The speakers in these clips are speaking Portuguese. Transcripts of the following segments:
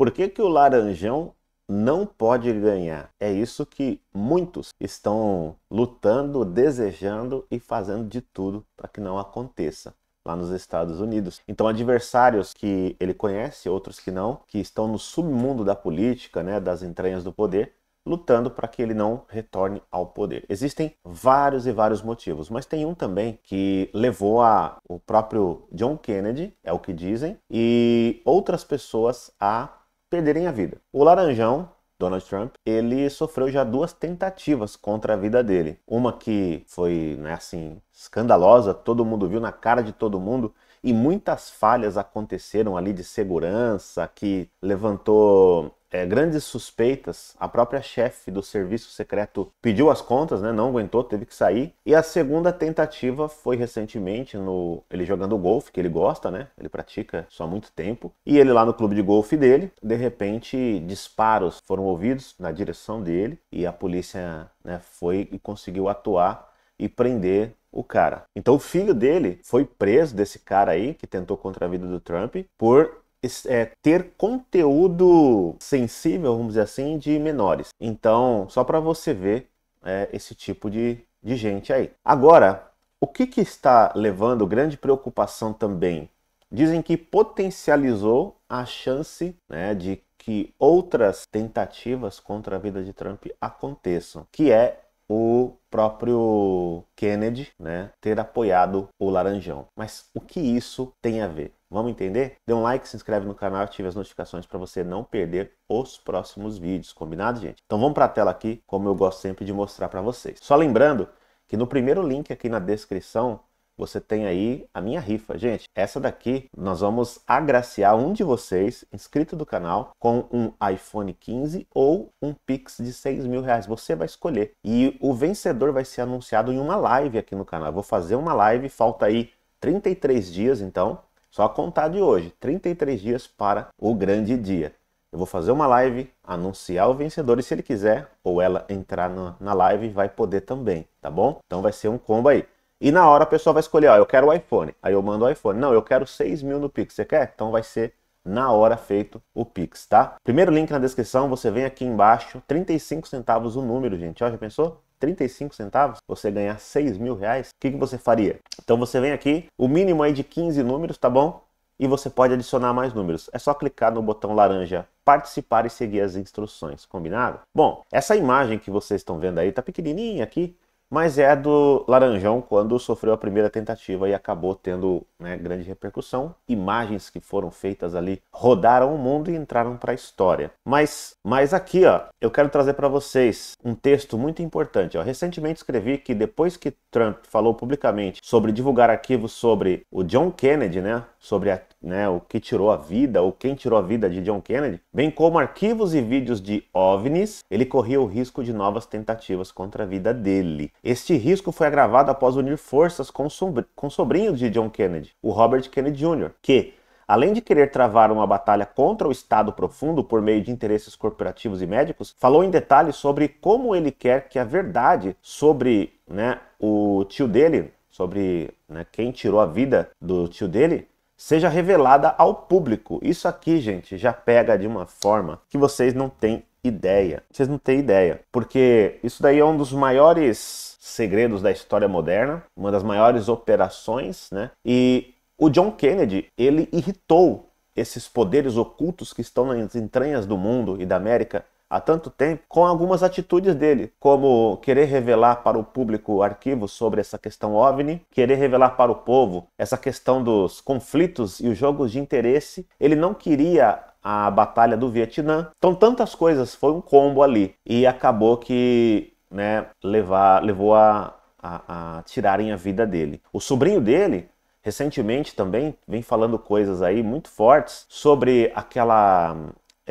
Por que, que o Laranjão não pode ganhar? É isso que muitos estão lutando, desejando e fazendo de tudo para que não aconteça lá nos Estados Unidos. Então, adversários que ele conhece, outros que não, que estão no submundo da política, né, das entranhas do poder, lutando para que ele não retorne ao poder. Existem vários e vários motivos, mas tem um também que levou a o próprio John Kennedy, é o que dizem, e outras pessoas a perderem a vida. O Laranjão, Donald Trump, ele sofreu já duas tentativas contra a vida dele. Uma que foi, né, assim, escandalosa, todo mundo viu na cara de todo mundo, e muitas falhas aconteceram ali de segurança que levantou é, grandes suspeitas, a própria chefe do serviço secreto pediu as contas, né, não aguentou, teve que sair. E a segunda tentativa foi recentemente no ele jogando golfe, que ele gosta, né? Ele pratica só há muito tempo. E ele lá no clube de golfe dele, de repente, disparos foram ouvidos na direção dele e a polícia né, foi e conseguiu atuar e prender o cara. Então o filho dele foi preso desse cara aí que tentou contra a vida do Trump por é, ter conteúdo sensível, vamos dizer assim, de menores. Então, só para você ver é, esse tipo de, de gente aí. Agora, o que, que está levando grande preocupação também? Dizem que potencializou a chance né, de que outras tentativas contra a vida de Trump aconteçam, que é o próprio Kennedy né, ter apoiado o Laranjão. Mas o que isso tem a ver? Vamos entender? Dê um like, se inscreve no canal, ative as notificações para você não perder os próximos vídeos, combinado, gente? Então vamos para a tela aqui, como eu gosto sempre de mostrar para vocês. Só lembrando que no primeiro link aqui na descrição você tem aí a minha rifa. Gente, essa daqui nós vamos agraciar um de vocês, inscrito do canal, com um iPhone 15 ou um Pix de 6 mil reais. Você vai escolher. E o vencedor vai ser anunciado em uma live aqui no canal. Eu vou fazer uma live, falta aí 33 dias, então só contar de hoje, 33 dias para o grande dia. Eu vou fazer uma live, anunciar o vencedor e se ele quiser ou ela entrar na, na live, vai poder também, tá bom? Então vai ser um combo aí. E na hora a pessoa vai escolher, ó, eu quero o iPhone. Aí eu mando o iPhone. Não, eu quero 6 mil no Pix. Você quer? Então vai ser na hora feito o Pix, tá? Primeiro link na descrição, você vem aqui embaixo, 35 centavos o número, gente. Ó, já pensou? 35 centavos, você ganhar 6 mil reais, o que, que você faria? Então você vem aqui, o mínimo aí de 15 números, tá bom? E você pode adicionar mais números. É só clicar no botão laranja participar e seguir as instruções, combinado? Bom, essa imagem que vocês estão vendo aí tá pequenininha aqui, mas é do Laranjão quando sofreu a primeira tentativa e acabou tendo né, grande repercussão. Imagens que foram feitas ali rodaram o mundo e entraram para a história. Mas, mas aqui, ó, eu quero trazer para vocês um texto muito importante. Ó. Recentemente escrevi que depois que Trump falou publicamente sobre divulgar arquivos sobre o John Kennedy, né, sobre a, né, o que tirou a vida ou quem tirou a vida de John Kennedy, bem como arquivos e vídeos de OVNIs, ele corria o risco de novas tentativas contra a vida dele. Este risco foi agravado após unir forças com, sobr com sobrinhos de John Kennedy, o Robert Kennedy Jr., que, além de querer travar uma batalha contra o Estado profundo por meio de interesses corporativos e médicos, falou em detalhes sobre como ele quer que a verdade sobre né, o tio dele, sobre né, quem tirou a vida do tio dele, seja revelada ao público. Isso aqui, gente, já pega de uma forma que vocês não têm ideia. Vocês não têm ideia, porque isso daí é um dos maiores segredos da história moderna, uma das maiores operações, né? E o John Kennedy, ele irritou esses poderes ocultos que estão nas entranhas do mundo e da América há tanto tempo com algumas atitudes dele, como querer revelar para o público arquivos sobre essa questão OVNI, querer revelar para o povo essa questão dos conflitos e os jogos de interesse. Ele não queria a batalha do Vietnã. Então tantas coisas, foi um combo ali e acabou que, né, levar, levou a, a, a tirarem a vida dele. O sobrinho dele recentemente também vem falando coisas aí muito fortes sobre aquela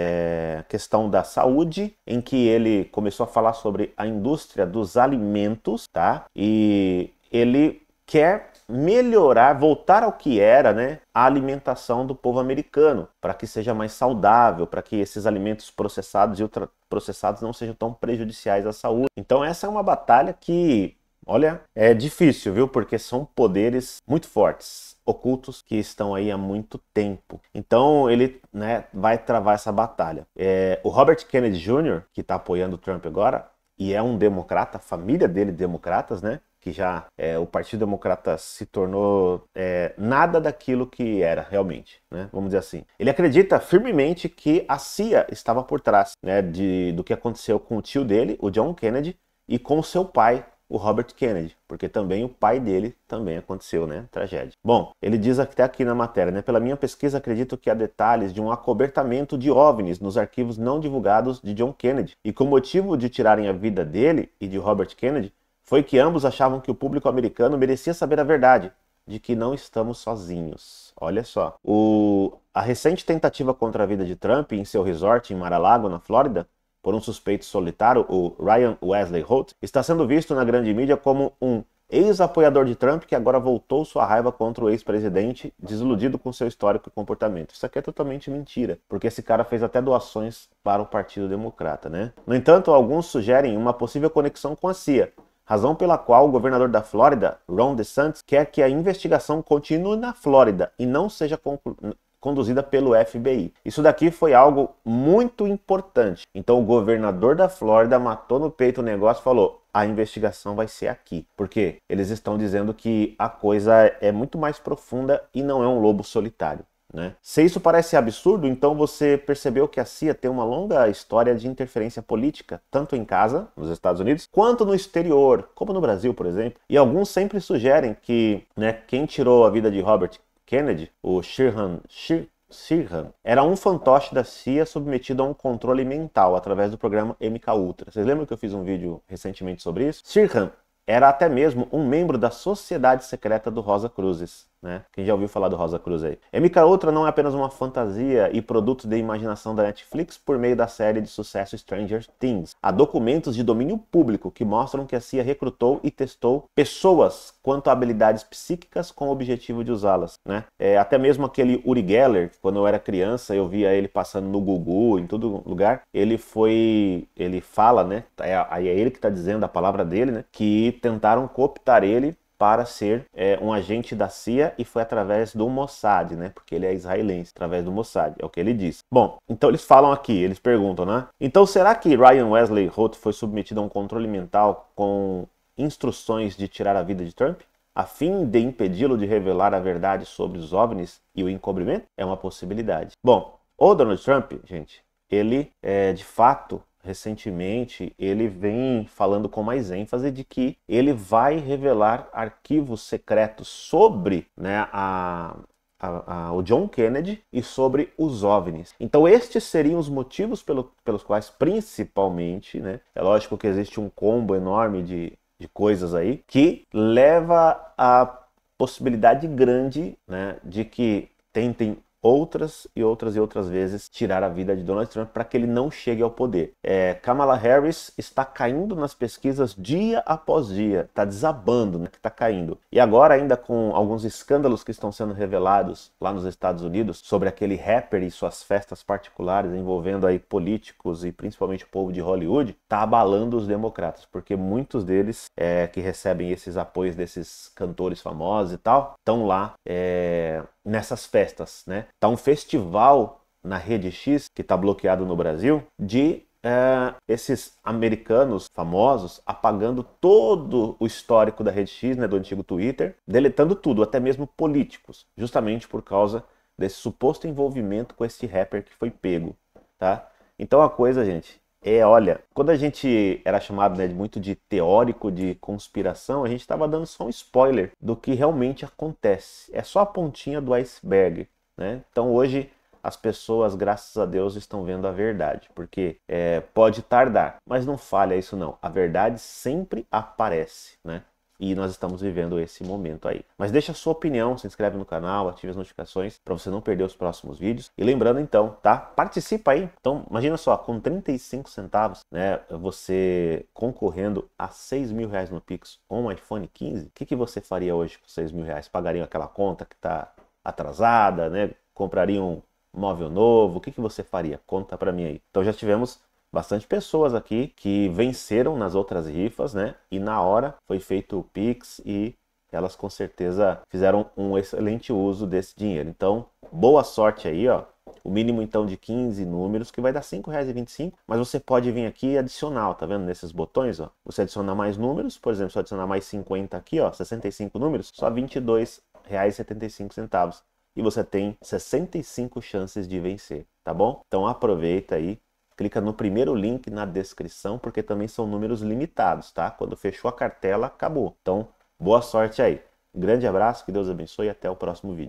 é, questão da saúde, em que ele começou a falar sobre a indústria dos alimentos, tá? E ele quer melhorar, voltar ao que era, né, a alimentação do povo americano, para que seja mais saudável, para que esses alimentos processados e ultraprocessados não sejam tão prejudiciais à saúde. Então essa é uma batalha que Olha, é difícil, viu? Porque são poderes muito fortes, ocultos que estão aí há muito tempo. Então ele né, vai travar essa batalha. É, o Robert Kennedy Jr., que está apoiando o Trump agora, e é um democrata, a família dele democratas, né? Que já é, o Partido Democrata se tornou é, nada daquilo que era realmente, né? Vamos dizer assim. Ele acredita firmemente que a CIA estava por trás né, de, do que aconteceu com o tio dele, o John Kennedy, e com seu pai, o Robert Kennedy, porque também o pai dele também aconteceu, né? Tragédia. Bom, ele diz até aqui na matéria, né? Pela minha pesquisa, acredito que há detalhes de um acobertamento de OVNIs nos arquivos não divulgados de John Kennedy. E que o motivo de tirarem a vida dele e de Robert Kennedy foi que ambos achavam que o público americano merecia saber a verdade, de que não estamos sozinhos. Olha só. O... A recente tentativa contra a vida de Trump em seu resort em Mar-a-Lago, na Flórida, por um suspeito solitário, o Ryan Wesley Holt, está sendo visto na grande mídia como um ex-apoiador de Trump que agora voltou sua raiva contra o ex-presidente, desiludido com seu histórico e comportamento. Isso aqui é totalmente mentira, porque esse cara fez até doações para o Partido Democrata, né? No entanto, alguns sugerem uma possível conexão com a CIA, razão pela qual o governador da Flórida, Ron DeSantis, quer que a investigação continue na Flórida e não seja conclu conduzida pelo FBI. Isso daqui foi algo muito importante. Então o governador da Flórida matou no peito o negócio e falou: a investigação vai ser aqui, porque eles estão dizendo que a coisa é muito mais profunda e não é um lobo solitário. Né? Se isso parece absurdo, então você percebeu que a CIA tem uma longa história de interferência política, tanto em casa, nos Estados Unidos, quanto no exterior, como no Brasil, por exemplo. E alguns sempre sugerem que né, quem tirou a vida de Robert Kennedy, o Shirhan, Shir, Sirhan era um fantoche da CIA submetido a um controle mental através do programa MK Ultra. Vocês lembram que eu fiz um vídeo recentemente sobre isso? Sirhan era até mesmo um membro da Sociedade Secreta do Rosa Cruzes. Né? Quem já ouviu falar do Rosa Cruz aí? MK Ultra não é apenas uma fantasia e produto de imaginação da Netflix por meio da série de sucesso Stranger Things. Há documentos de domínio público que mostram que a CIA recrutou e testou pessoas quanto a habilidades psíquicas com o objetivo de usá-las, né? É, até mesmo aquele Uri Geller, quando eu era criança, eu via ele passando no Gugu, em todo lugar. Ele foi, ele fala, né? É, aí é, é ele que está dizendo a palavra dele, né? Que tentaram cooptar ele para ser é, um agente da CIA e foi através do Mossad, né? Porque ele é israelense, através do Mossad, é o que ele diz. Bom, então eles falam aqui, eles perguntam, né? Então será que Ryan Wesley Roth foi submetido a um controle mental com instruções de tirar a vida de Trump? a fim de impedi-lo de revelar a verdade sobre os OVNIs e o encobrimento? É uma possibilidade. Bom, o Donald Trump, gente, ele é, de fato recentemente, ele vem falando com mais ênfase de que ele vai revelar arquivos secretos sobre né, a, a, a, o John Kennedy e sobre os OVNIs. Então estes seriam os motivos pelo, pelos quais, principalmente, né, é lógico que existe um combo enorme de, de coisas aí, que leva a possibilidade grande né, de que tentem outras e outras e outras vezes tirar a vida de Donald Trump para que ele não chegue ao poder. É, Kamala Harris está caindo nas pesquisas dia após dia, está desabando, né, que está caindo. E agora ainda com alguns escândalos que estão sendo revelados lá nos Estados Unidos sobre aquele rapper e suas festas particulares envolvendo aí políticos e principalmente o povo de Hollywood, está abalando os democratas, porque muitos deles é, que recebem esses apoios desses cantores famosos e tal, estão lá é, nessas festas, né? Tá um festival na rede X que tá bloqueado no Brasil de é, esses americanos famosos apagando todo o histórico da rede X, né, do antigo Twitter, deletando tudo, até mesmo políticos, justamente por causa desse suposto envolvimento com esse rapper que foi pego, tá? Então a coisa, gente, é, olha, quando a gente era chamado né, muito de teórico de conspiração, a gente estava dando só um spoiler do que realmente acontece. É só a pontinha do iceberg. Né? Então hoje as pessoas, graças a Deus, estão vendo a verdade, porque é, pode tardar, mas não falha isso não. A verdade sempre aparece, né? e nós estamos vivendo esse momento aí. Mas deixa a sua opinião, se inscreve no canal, ative as notificações para você não perder os próximos vídeos. E lembrando então, tá? Participa aí. Então, imagina só, com 35 centavos, né? Você concorrendo a 6 mil reais no Pix ou um iPhone 15, o que, que você faria hoje com 6 mil reais? Pagariam aquela conta que está atrasada, né? Comprariam um móvel novo? O que, que você faria? Conta para mim aí. Então já tivemos bastante pessoas aqui que venceram nas outras rifas, né? E na hora foi feito o Pix e elas com certeza fizeram um excelente uso desse dinheiro. Então, boa sorte aí, ó. O mínimo então de 15 números, que vai dar R$ 5,25, mas você pode vir aqui adicional, tá vendo? Nesses botões, ó. Você adiciona mais números, por exemplo, se eu adicionar mais 50 aqui, ó, 65 números, só R$ 22,75. E você tem 65 chances de vencer, tá bom? Então aproveita aí clica no primeiro link na descrição, porque também são números limitados, tá? Quando fechou a cartela, acabou. Então, boa sorte aí. grande abraço, que Deus abençoe e até o próximo vídeo.